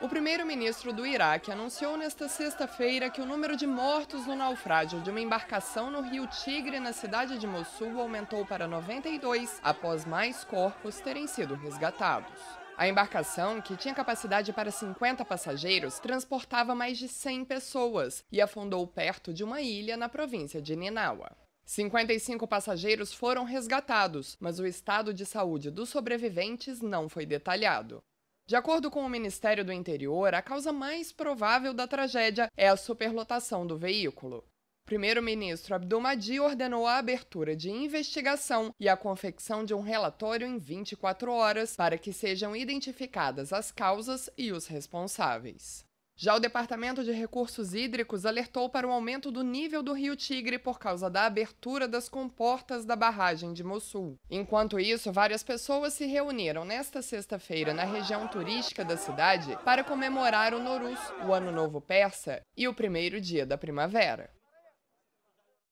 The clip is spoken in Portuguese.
O primeiro-ministro do Iraque anunciou nesta sexta-feira que o número de mortos no naufrágio de uma embarcação no rio Tigre, na cidade de Mossul, aumentou para 92 após mais corpos terem sido resgatados. A embarcação, que tinha capacidade para 50 passageiros, transportava mais de 100 pessoas e afundou perto de uma ilha na província de Ninawa. 55 passageiros foram resgatados, mas o estado de saúde dos sobreviventes não foi detalhado. De acordo com o Ministério do Interior, a causa mais provável da tragédia é a superlotação do veículo. Primeiro-ministro Abdulmadi ordenou a abertura de investigação e a confecção de um relatório em 24 horas para que sejam identificadas as causas e os responsáveis. Já o Departamento de Recursos Hídricos alertou para o aumento do nível do rio Tigre por causa da abertura das comportas da barragem de Mossul. Enquanto isso, várias pessoas se reuniram nesta sexta-feira na região turística da cidade para comemorar o Norus, o Ano Novo Persa, e o primeiro dia da primavera.